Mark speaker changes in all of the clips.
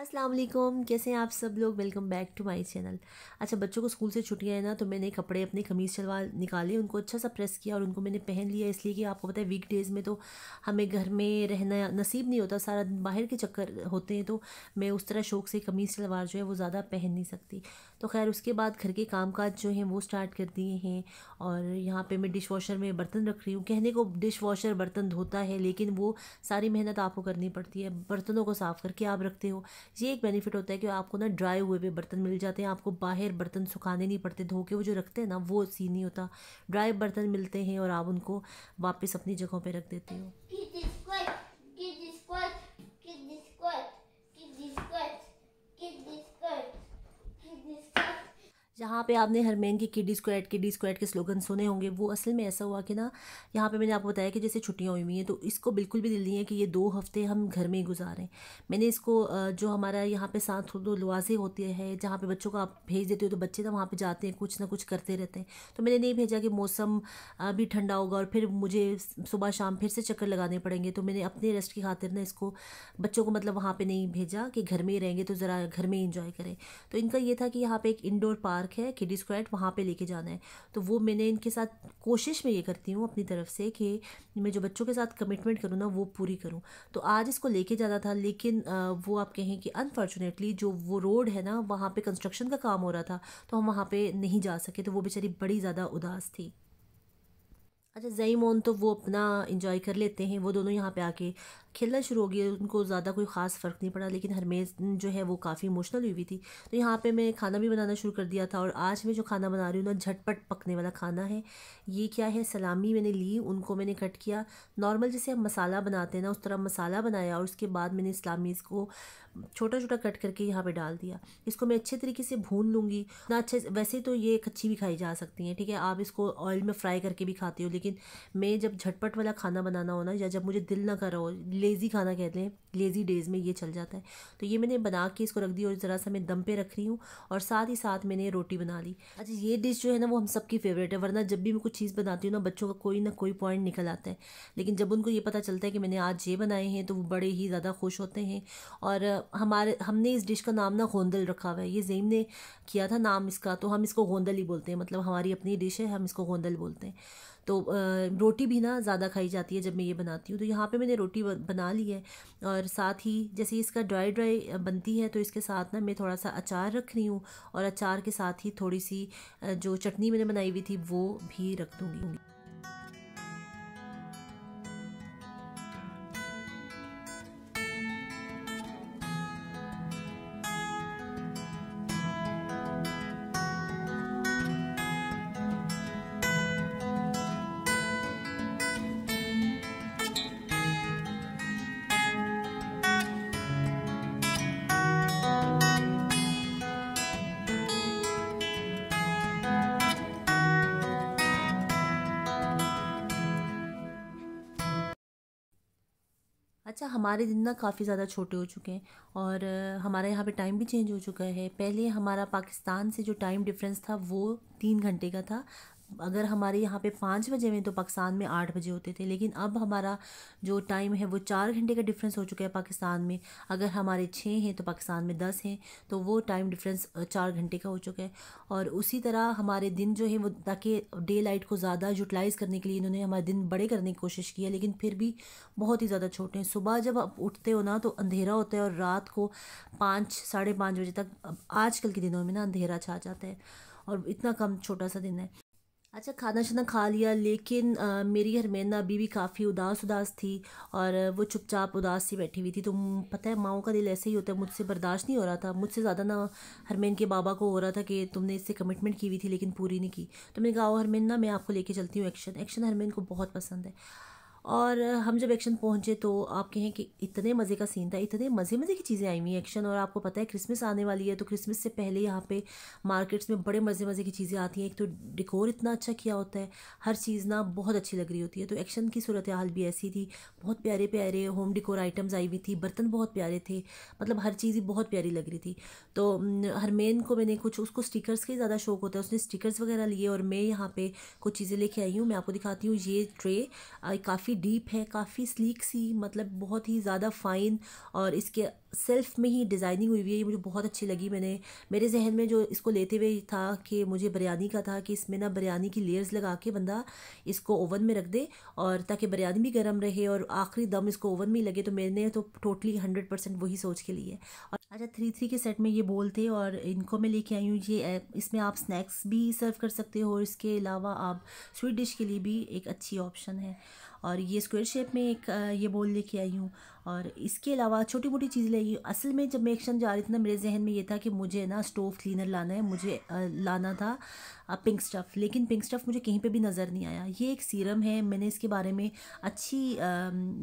Speaker 1: अस्सलाम वालेकुम कैसे हैं आप सब लोग welcome back to my channel अच्छा बच्चों को स्कूल से छुट्टियां हैं ना तो मैंने कपड़े अपने कमीज़ चलवा निकाले उनको अच्छा सा प्रेस किया और उनको मैंने पहन लिया इसलिए कि आपको पता है वीक डेज़ में तो हमें घर में रहना नसीब नहीं होता सारा दिन बाहर के चक्कर होते हैं तो मैं उस तरह शौक से कमीज़ शलवार जो है वो ज़्यादा पहन नहीं सकती तो खैर उसके बाद घर के काम जो हैं वो स्टार्ट कर दिए हैं और यहाँ पर मैं डिश वॉशर में बर्तन रख रही हूँ कहने को डिश वॉशर बर्तन धोता है लेकिन वो सारी मेहनत आपको करनी पड़ती है बर्तनों को साफ़ करके आप रखते हो ये एक बेनिफिट होता है कि आपको ना ड्राई हुए हुए बर्तन मिल जाते हैं आपको बाहर बर्तन सुखाने नहीं पड़ते धो के वो जो रखते हैं ना वो सीन नहीं होता ड्राई बर्तन मिलते हैं और आप उनको वापस अपनी जगहों पर रख देते हो जहाँ पे आपने हरमेन की किडी स्क्वाड किडी स्क्वाड के स्लोगन सुने होंगे वो असल में ऐसा हुआ कि ना यहाँ पे मैंने आपको बताया कि जैसे छुट्टियाँ हुई हुई हैं तो इसको बिल्कुल भी दिल नहीं है कि ये दो हफ्ते हम घर में ही गुजारें मैंने इसको जो हमारा यहाँ पे साथ दो तो लवाजे होते हैं जहाँ पे बच्चों को आप भेज देते हो तो बच्चे ना तो वहाँ पर जाते हैं कुछ ना कुछ करते रहते हैं तो मैंने नहीं भेजा कि मौसम भी ठंडा होगा और फिर मुझे सुबह शाम फिर से चक्कर लगाने पड़ेंगे तो मैंने अपने रेस्ट की खातिर ना इसको बच्चों को मतलब वहाँ पर नहीं भेजा कि घर में ही रहेंगे तो ज़रा घर में ही इंजॉय करें तो इनका ये था कि यहाँ पर एक इंडोर पार्क पार्क है कि डिस्क्राइट वहाँ पे लेके जाना है तो वो मैंने इनके साथ कोशिश में ये करती हूँ अपनी तरफ से कि मैं जो बच्चों के साथ कमिटमेंट करूँ ना वो पूरी करूँ तो आज इसको लेके जाना था लेकिन वो आप कहें कि अनफॉर्चुनेटली जो वो रोड है ना वहाँ पर कंस्ट्रक्शन का काम हो रहा था तो हम वहाँ पर नहीं जा सके तो वो बेचारी बड़ी ज़्यादा उदास थी अच्छा जई मोन तो वो अपना इंजॉय कर लेते हैं वो दोनों यहाँ पे आके खेलना शुरू हो गया उनको ज़्यादा कोई ख़ास फ़र्क नहीं पड़ा लेकिन हरमेज जो है वो काफ़ी इमोशनल हुई हुई थी तो यहाँ पे मैं खाना भी बनाना शुरू कर दिया था और आज मैं जो खाना बना रही हूँ ना झटपट पकने वाला खाना है ये क्या है सलामी मैंने ली उनको मैंने कट किया नॉर्मल जैसे हम मसाला बनाते हैं ना उस तरह मसाला बनाया और उसके बाद मैंने सलामी इसको छोटा छोटा कट करके यहाँ पर डाल दिया इसको मैं अच्छे तरीके से भून लूँगी ना अच्छे वैसे तो ये कच्ची भी खाई जा सकती हैं ठीक है आप इसको ऑयल में फ्राई करके भी खाते हो लेकिन मैं जब झटपट वाला खाना बनाना हो ना या जब मुझे दिल ना करो लेज़ी खाना कहते हैं लेज़ी डेज़ में ये चल जाता है तो ये मैंने बना के इसको रख दी और ज़रा सा मैं दम पे रख रही हूँ और साथ ही साथ मैंने रोटी बना ली अच्छा ये डिश जो है ना वो हम सबकी फेवरेट है वरना जब भी मैं कुछ चीज़ बनाती हूँ ना बच्चों का कोई ना कोई पॉइंट निकल आता है लेकिन जब उनको ये पता चलता है कि मैंने आज ये बनाए हैं तो वो बड़े ही ज़्यादा खुश होते हैं और हमारे हमने इस डिश का नाम ना गोंदल रखा हुआ है ये जेम ने किया था नाम इसका तो हम इसको गोंदल ही बोलते हैं मतलब हमारी अपनी डिश है हम इसको गोंदल बोलते हैं तो रोटी भी ना ज़्यादा खाई जाती है जब मैं ये बनाती हूँ तो यहाँ पे मैंने रोटी बना ली है और साथ ही जैसे इसका ड्राई ड्राई बनती है तो इसके साथ ना मैं थोड़ा सा अचार रख रही हूँ और अचार के साथ ही थोड़ी सी जो चटनी मैंने बनाई हुई थी वो भी रख दूँगी अच्छा हमारे दिन ना काफ़ी ज़्यादा छोटे हो चुके हैं और हमारे यहाँ पे टाइम भी चेंज हो चुका है पहले हमारा पाकिस्तान से जो टाइम डिफरेंस था वो तीन घंटे का था अगर हमारे यहाँ पे पाँच बजे में तो पाकिस्तान में आठ बजे होते थे लेकिन अब हमारा जो टाइम है वो चार घंटे का डिफरेंस हो चुका है पाकिस्तान में अगर हमारे छः हैं तो पाकिस्तान में दस हैं तो वो टाइम डिफरेंस चार घंटे का हो चुका है और उसी तरह हमारे दिन जो है वो ताकि डे लाइट को ज़्यादा यूटिलाइज़ करने के लिए इन्होंने हमारे दिन बड़े करने की कोशिश की है लेकिन फिर भी बहुत ही ज़्यादा छोटे हैं सुबह जब आप उठते हो ना तो अंधेरा होता है और रात को पाँच साढ़े पाँच बजे तक आजकल के दिनों में ना अंधेरा छा जाता है और इतना कम छोटा सा दिन है अच्छा खाना शाना खा लिया लेकिन आ, मेरी अभी भी काफ़ी उदास उदास थी और वो चुपचाप उदास सी बैठी हुई थी तो पता है माओ का दिल ऐसे ही होता है मुझसे बर्दाश्त नहीं हो रहा था मुझसे ज़्यादा ना हरमेन के बाबा को हो रहा था कि तुमने इससे कमिटमेंट की हुई थी लेकिन पूरी नहीं की तो मैंने कहा आओ ना मैं आपको लेके चलती हूँ एक्शन एक्शन हरमेन को बहुत पसंद है और हम जब एक्शन पहुंचे तो आप कहें कि इतने मज़े का सीन था इतने मज़े मज़े की चीज़ें आई हुई एक्शन और आपको पता है क्रिसमस आने वाली है तो क्रिसमस से पहले यहाँ पे मार्केट्स में बड़े मज़े मज़े की चीज़ें आती हैं एक तो डिकोर इतना अच्छा किया होता है हर चीज़ ना बहुत अच्छी लग रही होती है तो एक्शन की सूरत हाल भी ऐसी थी बहुत प्यारे प्यारे होम डिकोर आइटम्स आई हुई थी बर्तन बहुत प्यारे थे मतलब हर चीज़ ही बहुत प्यारी लग रही थी तो हरमेन को मैंने कुछ उसको स्टिकर्स का ज़्यादा शौक होता है उसने स्टिकर्स वगैरह लिए और मैं यहाँ पर कुछ चीज़ें लेके आई हूँ मैं आपको दिखाती हूँ ये ट्रे काफ़ी काफ़ी डीप है काफ़ी स्लीक सी मतलब बहुत ही ज़्यादा फ़ाइन और इसके सेल्फ में ही डिज़ाइनिंग हुई हुई है ये मुझे बहुत अच्छी लगी मैंने मेरे जहन में जो इसको लेते हुए था कि मुझे बिरयानी का था कि इसमें ना बिरयानी की लेयर्स लगा के बंदा इसको ओवन में रख दे और ताकि बिरयानी भी गर्म रहे और आखिरी दम इसको ओवन में ही लगे तो मैंने तो टोटली हंड्रेड परसेंट वही सोच के लिए और अच्छा थ्री थ्री के सेट में ये बोल थे और इनको मैं लेके आई हूँ ये इसमें आप स्नैक्स भी सर्व कर सकते हो और इसके अलावा आप स्वीट डिश के लिए भी एक अच्छी ऑप्शन है और ये स्क्वेयर शेप में एक ये बोल लेके आई हूँ और इसके अलावा छोटी मोटी चीज़ लगी असल में जब मैं एक्शन जा रही थी ना मेरे जहन में ये था कि मुझे ना स्टोव क्लीनर लाना है मुझे लाना था पिंक स्टफ़ लेकिन पिंक स्टफ़ मुझे कहीं पे भी नज़र नहीं आया ये एक सीरम है मैंने इसके बारे में अच्छी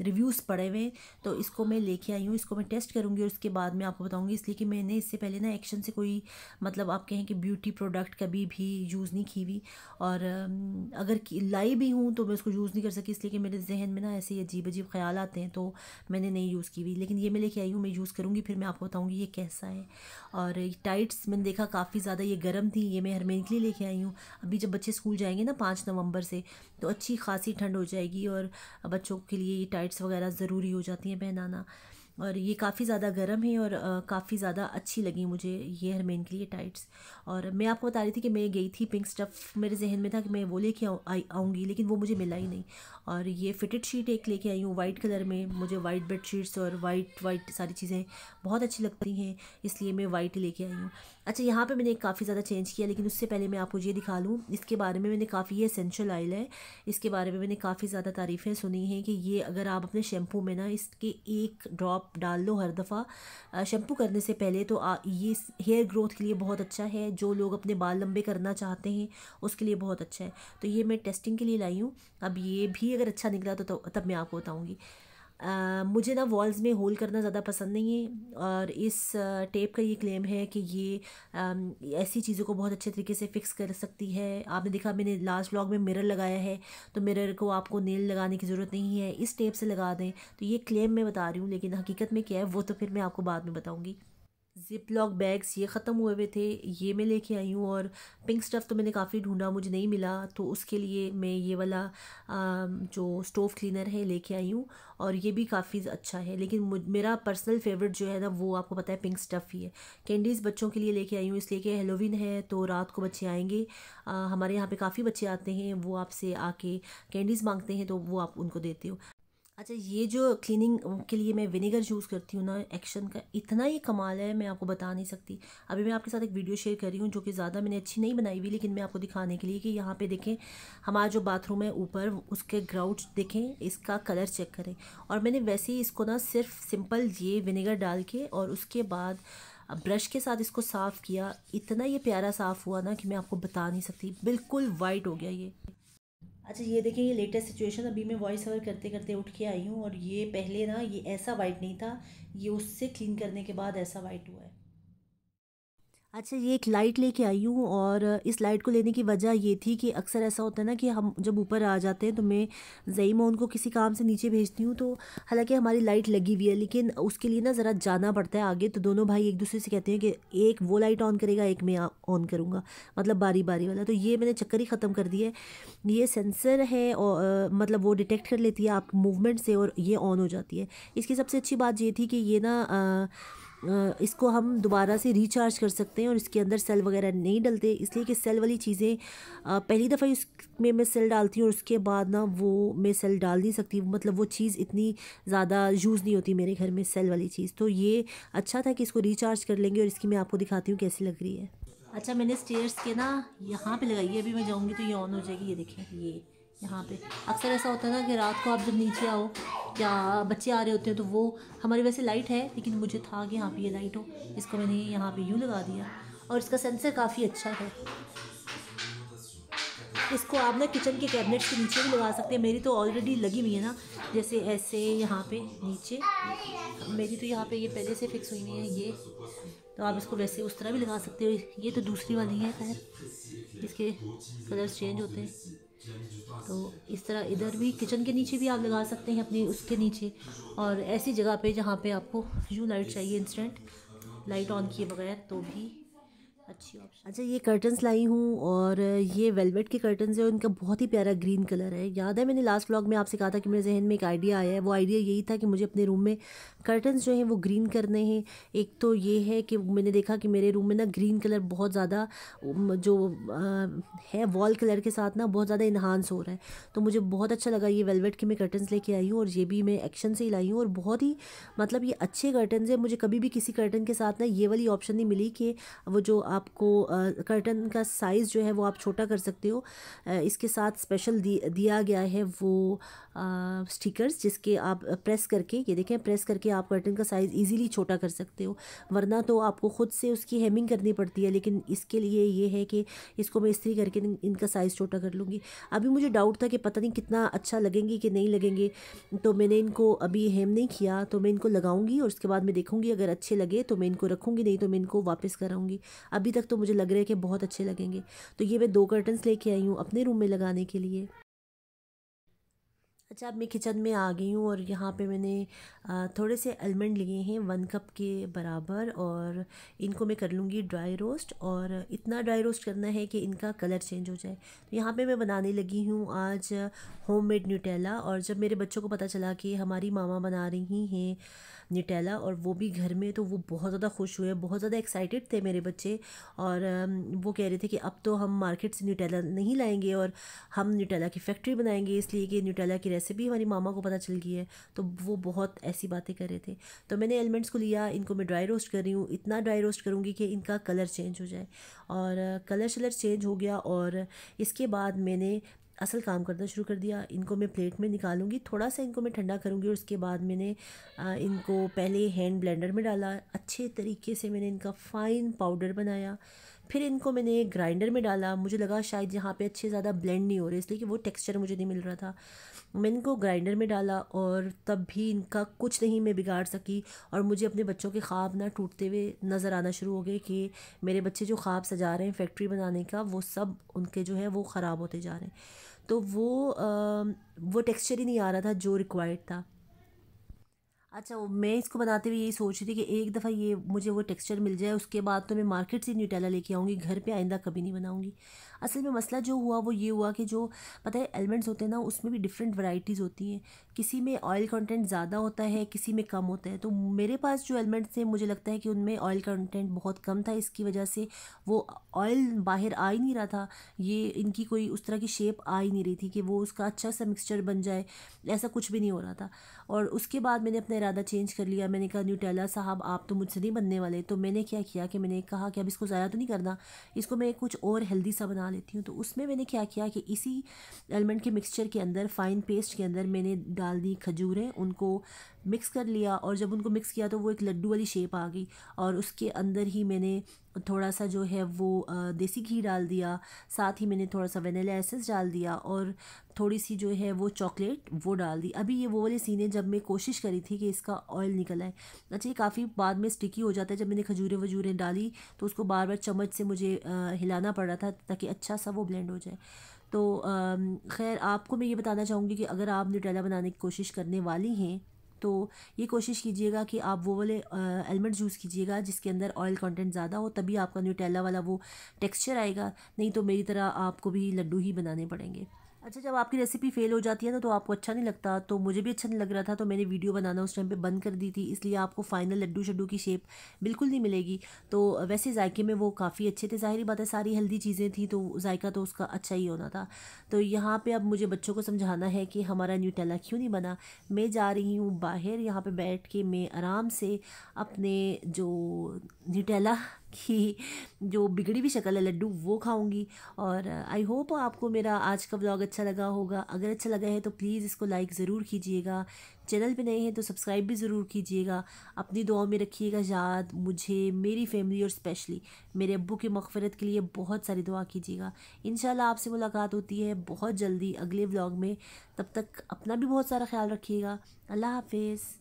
Speaker 1: रिव्यूज़ पढ़े हुए तो इसको मैं लेके आई हूँ इसको मैं टेस्ट करूँगी और उसके बाद मैं आपको बताऊँगी इसलिए कि मैंने इससे पहले ना एक्शन से कोई मतलब आप कहें कि ब्यूटी प्रोडक्ट कभी भी यूज़ नहीं की हुई और अगर लाई भी हूँ तो मैं उसको यूज़ नहीं कर सकी इसलिए कि मेरे जहन में ना ऐसे अजीब अजीब ख्याल आते हैं तो मैंने नहीं यूज़ की हुई लेकिन ये मैं लेके आई हूँ मैं यूज़ करूँगी फिर मैं आपको बताऊँगी ये कैसा है और टाइट्स मैंने देखा काफ़ी ज़्यादा ये गर्म थी ये मैं हरमेन के लिए लेके आई हूँ अभी जब बच्चे स्कूल जाएंगे ना पाँच नवंबर से तो अच्छी खासी ठंड हो जाएगी और बच्चों के लिए ये टाइट्स वगैरह ज़रूरी हो जाती हैं पहनाना और ये काफ़ी ज़्यादा गर्म है और काफ़ी ज़्यादा अच्छी लगी मुझे ये हरमेन के लिए टाइट्स और मैं आपको बता रही थी कि मैं गई थी पिंक स्टफ़ मेरे जहन में था कि मैं वो लेके आऊँगी लेकिन वो मुझे मिला ही नहीं और ये फिटेड शीट एक लेके आई हूँ वाइट कलर में मुझे वाइट बेड शीट्स और वाइट वाइट सारी चीज़ें बहुत अच्छी लगती हैं इसलिए मैं वाइट लेके आई हूँ अच्छा यहाँ पे मैंने काफ़ी ज़्यादा चेंज किया लेकिन उससे पहले मैं आपको ये दिखा लूँ इसके बारे में मैंने काफ़ी ये एसेंशियल ऑयल है इसके बारे में मैंने काफ़ी ज़्यादा तारीफ़ें सुनी हैं कि ये अगर आप अपने शैम्पू में ना इसके एक ड्रॉप डाल लो हर दफ़ा शैम्पू करने से पहले तो ये हेयर ग्रोथ के लिए बहुत अच्छा है जो लोग अपने बाल लंबे करना चाहते हैं उसके लिए बहुत अच्छा है तो ये मैं टेस्टिंग के लिए लाई हूँ अब ये भी अगर अच्छा निकला तो, तो तब मैं आपको बताऊँगी आ, मुझे ना वॉल्स में होल करना ज़्यादा पसंद नहीं है और इस टेप का ये क्लेम है कि ये आ, ऐसी चीज़ों को बहुत अच्छे तरीके से फिक्स कर सकती है आपने देखा मैंने लास्ट व्लॉग में मिरर लगाया है तो मिरर को आपको नेल लगाने की ज़रूरत नहीं है इस टेप से लगा दें तो ये क्लेम मैं बता रही हूँ लेकिन हकीकत में क्या है वो तो फिर मैं आपको बाद में बताऊँगी जिप लॉक बैग्स ये ख़त्म हुए हुए थे ये मैं लेके आई हूँ और पिंक स्टफ़ तो मैंने काफ़ी ढूंढा मुझे नहीं मिला तो उसके लिए मैं ये वाला आ, जो स्टोव क्लीनर है लेके आई हूँ और ये भी काफ़ी अच्छा है लेकिन मेरा पर्सनल फेवरेट जो है ना वो आपको पता है पिंक स्टफ़ ही है कैंडीज़ बच्चों के लिए लेके आई हूँ इसलिए कि हेलोविन है तो रात को बच्चे आएंगे आ, हमारे यहाँ पर काफ़ी बच्चे आते हैं वो आपसे आके कैंडीज़ मांगते हैं तो वो आप उनको देते हो अच्छा ये जो क्लीनिंग के लिए मैं विनेगर यूज़ करती हूँ ना एक्शन का इतना ही कमाल है मैं आपको बता नहीं सकती अभी मैं आपके साथ एक वीडियो शेयर कर रही हूँ जो कि ज़्यादा मैंने अच्छी नहीं बनाई हुई लेकिन मैं आपको दिखाने के लिए कि यहाँ पे देखें हमारा जो बाथरूम है ऊपर उसके ग्राउंड देखें इसका कलर चेक करें और मैंने वैसे ही इसको ना सिर्फ सिंपल ये विनेगर डाल के और उसके बाद ब्रश के साथ इसको साफ़ किया इतना ये प्यारा साफ़ हुआ ना कि मैं आपको बता नहीं सकती बिल्कुल वाइट हो गया ये अच्छा ये देखिए ये लेटेस्ट सिचुएशन अभी मैं वॉइस ओवर करते करते उठ के आई हूँ और ये पहले ना ये ऐसा वाइट नहीं था ये उससे क्लीन करने के बाद ऐसा वाइट हुआ है अच्छा ये एक लाइट लेके आई हूँ और इस लाइट को लेने की वजह ये थी कि अक्सर ऐसा होता है ना कि हम जब ऊपर आ जाते हैं तो मैं जई मोन को किसी काम से नीचे भेजती हूँ तो हालांकि हमारी लाइट लगी हुई है लेकिन उसके लिए ना ज़रा जाना पड़ता है आगे तो दोनों भाई एक दूसरे से कहते हैं कि एक वो लाइट ऑन करेगा एक मैं ऑन करूँगा मतलब बारी बारी वाला तो ये मैंने चक्कर ही ख़त्म कर दिया है ये सेंसर है और मतलब वो डिटेक्ट कर लेती है आप मूवमेंट से और ये ऑन हो जाती है इसकी सबसे अच्छी बात ये थी कि ये ना इसको हम दोबारा से रिचार्ज कर सकते हैं और इसके अंदर सेल वगैरह नहीं डलते इसलिए कि सेल वाली चीज़ें पहली दफ़ा इसमें मैं सेल डालती हूँ और उसके बाद ना वो मैं सेल डाल नहीं सकती मतलब वो चीज़ इतनी ज़्यादा यूज़ नहीं होती मेरे घर में सेल वाली चीज़ तो ये अच्छा था कि इसको रिचार्ज कर लेंगे और इसकी मैं आपको दिखाती हूँ कैसी लग रही है अच्छा मैंने स्टेयर्स के ना यहाँ पे लगाई है अभी मैं जाऊँगी तो ये ऑन हो जाएगी ये देखें ये यहाँ पे अक्सर ऐसा होता था कि रात को आप जब नीचे आओ या बच्चे आ रहे होते हैं तो वो हमारी वैसे लाइट है लेकिन मुझे था कि यहाँ पे ये लाइट हो इसको मैंने यहाँ पे यूँ लगा दिया और इसका सेंसर काफ़ी अच्छा है इसको आप ना किचन के कैबिनेट के नीचे भी लगा सकते हैं मेरी तो ऑलरेडी लगी हुई है ना जैसे ऐसे यहाँ पे नीचे मेरी तो यहाँ पे ये पहले से फिक्स हुई नहीं है ये तो आप इसको वैसे उस तरह भी लगा सकते हो ये तो दूसरी वाली है खैर इसके कलर्स चेंज होते हैं तो इस तरह इधर भी किचन के नीचे भी आप लगा सकते हैं अपने उसके नीचे और ऐसी जगह पे जहाँ पे आपको यू लाइट चाहिए इंस्टेंट लाइट ऑन किए बगैर तो भी अच्छी ऑप्शन अच्छा ये कर्टन्स लाई हूँ और ये वेलवेट के कर्टन्स और उनका बहुत ही प्यारा ग्रीन कलर है याद है मैंने लास्ट व्लॉग में आपसे कहा था कि मेरे जहन में एक आइडिया आया है वो आइडिया यही था कि मुझे अपने रूम में कर्टन्स जो हैं वो ग्रीन करने हैं एक तो ये है कि मैंने देखा कि मेरे रूम में ना ग्रीन कलर बहुत ज़्यादा जो है वॉल कलर के साथ ना बहुत ज़्यादा इन्हांस हो रहा है तो मुझे बहुत अच्छा लगा ये वेलवेट के मैं कर्टन्स लेके आई हूँ और ये भी मैं एक्शन से ही लाई हूँ और बहुत ही मतलब ये अच्छे कर्टन्स हैं मुझे कभी भी किसी कर्टन के साथ ना ये वाली ऑप्शन नहीं मिली कि वो जो आप आपको कर्टन का साइज़ जो है वो आप छोटा कर सकते हो इसके साथ स्पेशल दि, दिया गया है वो स्टिकर्स जिसके आप प्रेस करके ये देखें प्रेस करके आप कर्टन का साइज़ ईजिली छोटा कर सकते हो वरना तो आपको ख़ुद से उसकी हेमिंग करनी पड़ती है लेकिन इसके लिए ये है कि इसको मैं इस्त्री करके इनका साइज़ छोटा कर लूँगी अभी मुझे डाउट था कि पता नहीं कितना अच्छा लगेंगे कि नहीं लगेंगे तो मैंने इनको अभी हेम नहीं किया तो मैं इनको लगाऊंगी और उसके बाद मैं देखूँगी अगर अच्छे लगे तो मैं इनको रखूँगी नहीं तो मैं इनको वापस कराऊँगी अभी अभी तक तो मुझे लग रहे हैं कि बहुत अच्छे लगेंगे तो ये मैं दो कर्टन्स लेके आई हूँ अपने रूम में लगाने के लिए अच्छा अब मैं किचन में आ गई हूँ और यहाँ पे मैंने थोड़े से आलमंड लिए हैं वन कप के बराबर और इनको मैं कर लूँगी ड्राई रोस्ट और इतना ड्राई रोस्ट करना है कि इनका कलर चेंज हो जाए तो यहाँ पे मैं बनाने लगी हूँ आज होममेड न्यूटेला और जब मेरे बच्चों को पता चला कि हमारी मामा बना रही हैं निटेला और वो भी घर में तो वो बहुत ज़्यादा खुश हुए बहुत ज़्यादा एक्साइटेड थे मेरे बच्चे और वो कह रहे थे कि अब तो हम मार्केट से न्यूटेला नहीं लाएंगे और हम न्यूटेला की फैक्ट्री बनाएंगे इसलिए कि न्यूटेला की रेसिपी हमारी मामा को पता चल गई है तो वो बहुत ऐसी बातें कर रहे थे तो मैंने एलिमेंट्स को लिया इनको मैं ड्राई रोस्ट कर रही हूँ इतना ड्राई रोस्ट करूँगी कि इनका कलर चेंज हो जाए और कलर शलर चेंज हो गया और इसके बाद मैंने असल काम करना शुरू कर दिया इनको मैं प्लेट में निकालूंगी थोड़ा सा इनको मैं ठंडा करूँगी और उसके बाद मैंने इनको पहले हैंड ब्लेंडर में डाला अच्छे तरीके से मैंने इनका फ़ाइन पाउडर बनाया फिर इनको मैंने ग्राइंडर में डाला मुझे लगा शायद यहाँ पे अच्छे ज़्यादा ब्लेंड नहीं हो रहे इसलिए कि वो टेक्सचर मुझे नहीं मिल रहा था मैंने इनको ग्राइंडर में डाला और तब भी इनका कुछ नहीं मैं बिगाड़ सकी और मुझे अपने बच्चों के ख्वाब ना टूटते हुए नज़र आना शुरू हो गए कि मेरे बच्चे जो ख्वाब सजा रहे हैं फैक्ट्री बनाने का वो सब उनके जो है वो ख़राब होते जा रहे हैं तो वो वो टेक्सचर ही नहीं आ रहा था जो रिक्वायर्ड था अच्छा मैं इसको बनाते हुए यही सोच रही थी कि एक दफ़ा ये मुझे वो टेक्सचर मिल जाए उसके बाद तो मैं मार्केट से न्यूटेला लेके आऊँगी घर पे आइंदा कभी नहीं बनाऊँगी असल में मसला जो हुआ वो ये हुआ कि जो पता है एलिमेंट्स होते हैं ना उसमें भी डिफरेंट वराइटीज़ होती हैं किसी में ऑयल कंटेंट ज़्यादा होता है किसी में कम होता है तो मेरे पास जो एलिमेंट्स हैं मुझे लगता है कि उनमें ऑयल कंटेंट बहुत कम था इसकी वजह से वो ऑयल बाहर आ ही नहीं रहा था ये इनकी कोई उस तरह की शेप आ ही नहीं रही थी कि वो उसका अच्छा सा मिक्सचर बन जाए ऐसा कुछ भी नहीं हो रहा था और उसके बाद मैंने अपने ज़्यादा चेंज कर लिया मैंने कहा न्यूटेला साहब आप तो मुझसे नहीं बनने वाले तो मैंने क्या किया कि मैंने कहा कि अब इसको ज़ाया तो नहीं करना इसको मैं कुछ और हेल्दी सा बना लेती हूँ तो उसमें मैंने क्या किया कि इसी एलमंड के मिक्सचर के अंदर फ़ाइन पेस्ट के अंदर मैंने डाल दी खजूरें उनको मिक्स कर लिया और जब उनको मिक्स किया तो वो एक लड्डू वाली शेप आ गई और उसके अंदर ही मैंने थोड़ा सा जो है वो देसी घी डाल दिया साथ ही मैंने थोड़ा सा वेनेला एसेंस डाल दिया और थोड़ी सी जो है वो चॉकलेट वो डाल दी अभी ये वो वाले सीन है जब मैं कोशिश करी थी कि इसका ऑयल निकल आए अच्छा ये काफ़ी बाद में स्टिकी हो जाता है जब मैंने खजूरें वजूरें डाली तो उसको बार बार चम्मच से मुझे हिलाना पड़ रहा था ताकि अच्छा सा वो ब्लेंड हो जाए तो खैर आपको मैं ये बताना चाहूँगी कि अगर आप न्यूटेला बनाने की कोशिश करने वाली हैं तो ये कोशिश कीजिएगा कि आप वो वाले एलिमेंट्स यूज़ कीजिएगा जिसके अंदर ऑयल कंटेंट ज़्यादा हो तभी आपका न्यूटेला वाला वो टेक्सचर आएगा नहीं तो मेरी तरह आपको भी लड्डू ही बनाने पड़ेंगे अच्छा जब आपकी रेसिपी फेल हो जाती है ना तो आपको अच्छा नहीं लगता तो मुझे भी अच्छा नहीं लग रहा था तो मैंने वीडियो बनाना उस टाइम पे बंद कर दी थी इसलिए आपको फाइनल लड्डू शड्डू की शेप बिल्कुल नहीं मिलेगी तो वैसे जायके में वो काफ़ी अच्छे थे ज़ाहरी बात है सारी हेल्दी चीज़ें थी तो जायका तो उसका अच्छा ही होना था तो यहाँ पर अब मुझे बच्चों को समझाना है कि हमारा न्यूटेला क्यों नहीं बना मैं जा रही हूँ बाहर यहाँ पर बैठ के मैं आराम से अपने जो न्यूटेला कि जो बिगड़ी हुई शक्ल है लड्डू वो खाऊंगी और आई होप आपको मेरा आज का व्लॉग अच्छा लगा होगा अगर अच्छा लगा है तो प्लीज़ इसको लाइक ज़रूर कीजिएगा चैनल पे नए हैं तो सब्सक्राइब भी ज़रूर कीजिएगा अपनी दुआओं में रखिएगा याद मुझे मेरी फैमिली और स्पेशली मेरे अबू की मकफ़रत के लिए बहुत सारी दुआ कीजिएगा इन आपसे मुलाकात होती है बहुत जल्दी अगले व्लॉग में तब तक अपना भी बहुत सारा ख्याल रखिएगा अल्लाह हाफिज़